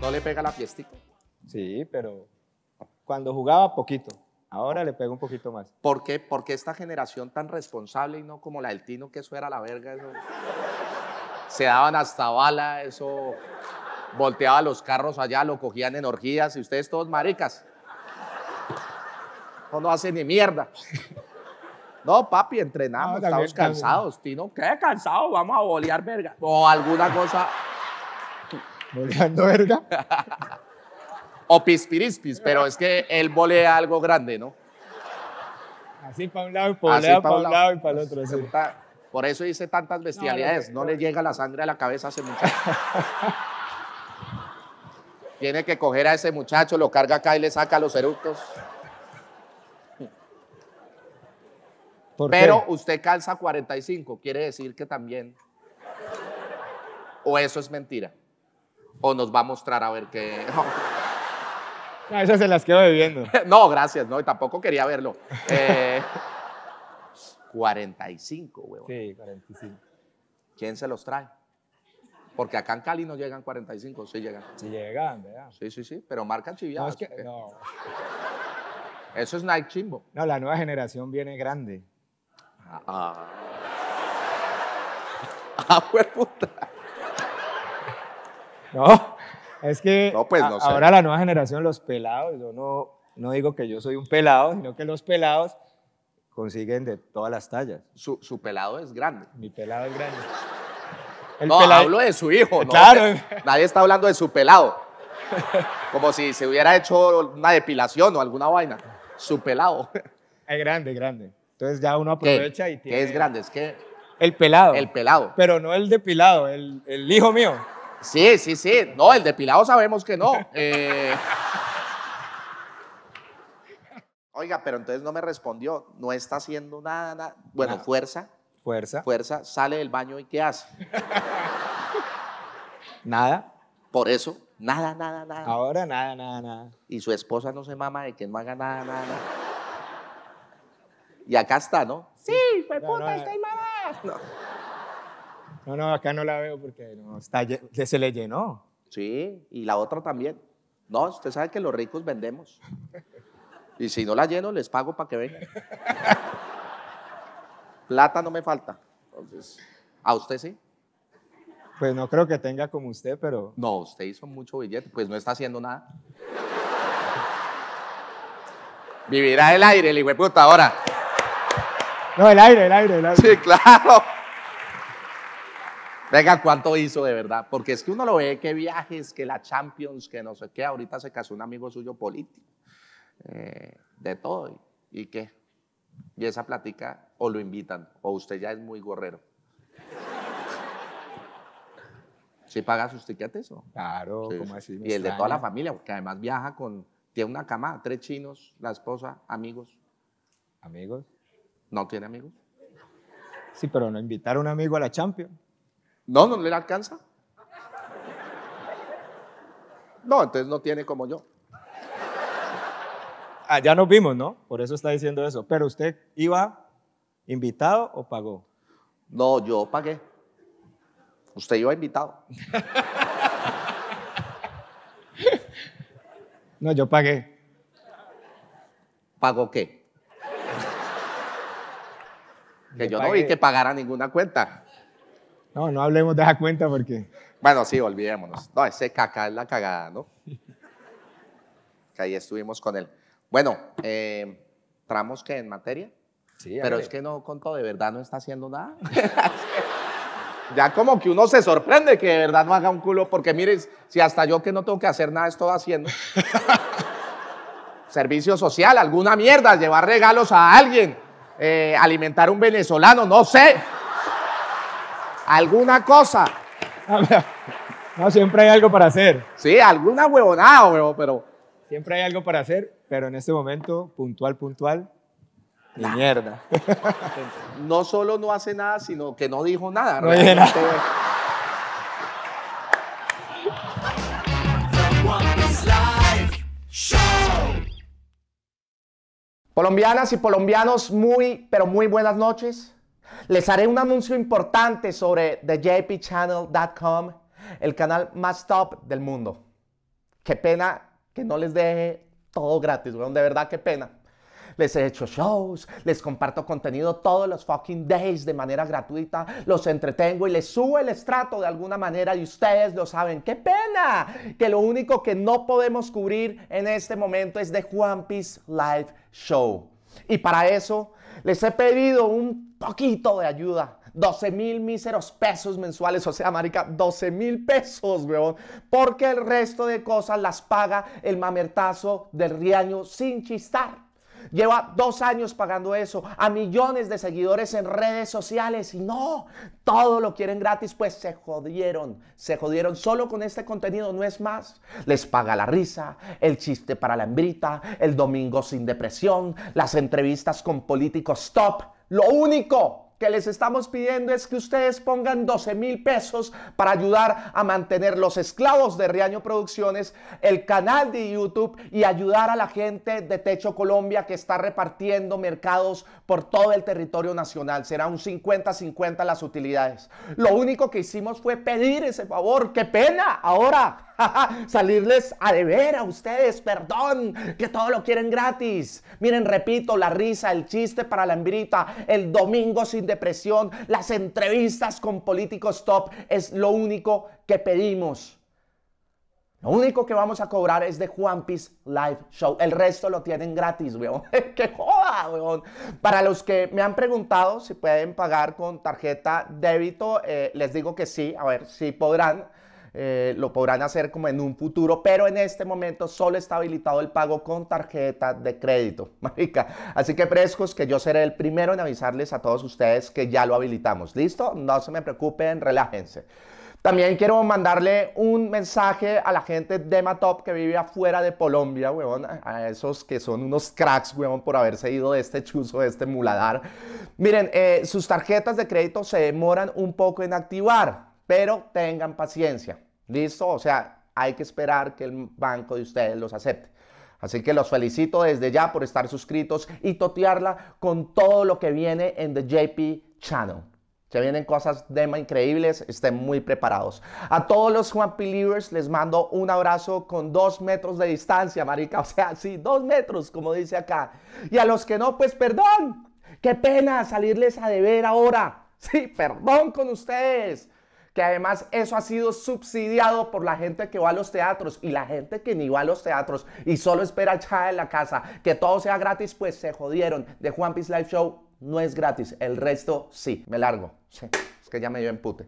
¿No le pega la fiestita? Sí, pero cuando jugaba poquito. Ahora le pega un poquito más. ¿Por qué? Porque esta generación tan responsable y no como la del Tino, que eso era la verga, Se daban hasta bala, eso. Volteaba los carros allá, lo cogían en orgías y ustedes todos maricas. no hacen ni mierda. No, papi, entrenamos, ah, estamos cansados, Tino. ¿Qué cansado? Vamos a bolear verga. O alguna cosa. ¿Boleando verga? o pispirispis, pero es que él volea algo grande, ¿no? Así para un lado y para, para un lado, y para el otro. Por eso dice tantas bestialidades. No, no, le llega la sangre a la cabeza a ese muchacho. Tiene que coger a ese muchacho, lo carga acá y le saca los eructos. Pero usted calza 45, quiere decir que también. O eso es mentira. O nos va a mostrar a ver qué. No, ah, esas se las quedo bebiendo. no, gracias, no, y tampoco quería verlo. 45, eh, huevón. Sí, 45. ¿Quién se los trae? Porque acá en Cali no llegan 45, sí llegan. Sí llegan, ¿verdad? Sí, sí, sí, pero marcan chiviadas. No, es que, no. Eso es Nike chimbo. No, la nueva generación viene grande. Ah. ah no, es que no, pues, ahora la nueva generación, los pelados, yo no, no digo que yo soy un pelado, sino que los pelados consiguen de todas las tallas. Su, pelado es grande. Mi pelado es grande. no, hablo de su hijo, ¿no? Claro. Nadie está hablando de su pelado. Como si se hubiera hecho una depilación o alguna vaina. Su pelado. Es grande, grande. Entonces ya uno aprovecha y tiene... ¿Qué es grande? Es que... El pelado. El pelado. Pero no el depilado, el, el hijo mío. Sí, sí, sí. No, el depilado sabemos que no. Eh, oiga, pero entonces no me respondió. No está haciendo nada, nada. Bueno, fuerza. Fuerza. Fuerza. Sale del baño y ¿qué hace? nada. Por eso, nada, nada, nada. Ahora nada, nada, nada. Y su esposa no se mama de que no haga nada, nada, nada. Y acá está, ¿no? Sí, fue puta, no, estoy No. no. acá no la veo porque no, está, se le llenó. Sí, y la otra también. No, usted sabe que los ricos vendemos. Y si no la lleno, les pago para que vengan. Plata no me falta. Entonces, ¿a usted sí? Pues no creo que tenga como usted, pero... No, usted hizo mucho billete, pues no está haciendo nada. Vivirá el aire, el puta ahora. No, el aire, el aire, el aire. Sí, claro. Venga, ¿cuánto hizo de verdad? Porque es que uno lo ve, que viajes, que la Champions, que no sé qué. Ahorita se casó un amigo suyo político. Eh, de todo. ¿Y qué? Y esa plática o lo invitan o usted ya es muy gorrero. ¿Sí paga sus tiquetes o? Claro, como así. y el de toda la familia, porque además viaja con, tiene una cama, tres chinos, la esposa, amigos. ¿Amigos? ¿No tiene amigo? Sí, pero no invitar a un amigo a la Champions. No, no le alcanza. No, entonces no tiene como yo. Ah, ya nos vimos, ¿no? Por eso está diciendo eso. Pero usted iba invitado o pagó? No, yo pagué. Usted iba invitado. no, yo pagué. ¿Pagó qué? que yo, no vi que pagara ninguna cuenta. No, no hablemos de esa cuenta porque... Bueno, sí, olvidémonos. No, ese caca es la cagada, ¿no? que ahí estuvimos con él. Bueno, eh, tramos que en materia. Sí, pero es que no, Conto, de verdad no está haciendo nada. ya como que uno se sorprende que de verdad no haga un culo, porque miren, si hasta yo que no tengo que hacer nada estoy haciendo. Servicio social, alguna mierda, llevar regalos a alguien. Eh, alimentar un venezolano, no sé. Alguna cosa. No, siempre hay algo para hacer. Sí, alguna huevonada, huevo, pero. Siempre hay algo para hacer, pero en este momento, puntual, puntual, ni mierda. No solo no hace nada, sino que no dijo nada. No Colombianas y colombianos, muy, pero muy buenas noches. Les haré un anuncio importante sobre thejpchannel.com, el canal más top del mundo. Qué pena que no les deje todo gratis, weón, de verdad qué pena les he hecho shows, les comparto contenido todos los fucking days de manera gratuita, los entretengo y les subo el estrato de alguna manera y ustedes lo saben. ¡Qué pena! Que lo único que no podemos cubrir en este momento es de Juan Piece Live Show. Y para eso les he pedido un poquito de ayuda. 12 mil míseros pesos mensuales, o sea, marica, 12 mil pesos, weón, porque el resto de cosas las paga el mamertazo del riaño sin chistar lleva dos años pagando eso a millones de seguidores en redes sociales y no, todo lo quieren gratis, pues se jodieron, se jodieron solo con este contenido, no es más. Les paga la risa, el chiste para la hembrita, el domingo sin depresión, las entrevistas con políticos top. Lo único que les estamos pidiendo es que ustedes pongan 12 mil pesos para ayudar a mantener los esclavos de Riaño Producciones, el canal de YouTube y ayudar a la gente de Techo Colombia que está repartiendo mercados por todo el territorio nacional. Será un 50-50 las utilidades. Lo único que hicimos fue pedir ese favor. ¡Qué pena! Ahora. salirles a deber a ustedes, perdón, que todo lo quieren gratis. Miren, repito, la risa, el chiste para la hembrita, el domingo sin depresión, las entrevistas con políticos top, es lo único que pedimos. Lo único que vamos a cobrar es de Juan Piece Live Show. El resto lo tienen gratis, weón. ¡Qué joda, weón! Para los que me han preguntado si pueden pagar con tarjeta débito, eh, les digo que sí. A ver, si podrán. Eh, lo podrán hacer como en un futuro, pero en este momento solo está habilitado el pago con tarjeta de crédito, marica. Así que frescos que yo seré el primero en avisarles a todos ustedes que ya lo habilitamos, ¿listo? No se me preocupen, relájense. También quiero mandarle un mensaje a la gente de Matop que vive afuera de Colombia, A esos que son unos cracks, weón, por haberse ido de este chuzo, de este muladar. Miren, eh, sus tarjetas de crédito se demoran un poco en activar pero tengan paciencia, ¿listo? O sea, hay que esperar que el banco de ustedes los acepte. Así que los felicito desde ya por estar suscritos y totearla con todo lo que viene en The JP Channel. Se vienen cosas más increíbles, estén muy preparados. A todos los Juan les mando un abrazo con dos metros de distancia, marica. O sea, sí, dos metros, como dice acá. Y a los que no, pues perdón. Qué pena salirles a deber ahora. Sí, perdón con ustedes que además eso ha sido subsidiado por la gente que va a los teatros y la gente que ni va a los teatros y solo espera echada en la casa que todo sea gratis, pues se jodieron. De Juan Piece Live Show no es gratis, el resto sí. Me largo. Sí, es que ya me dio empute.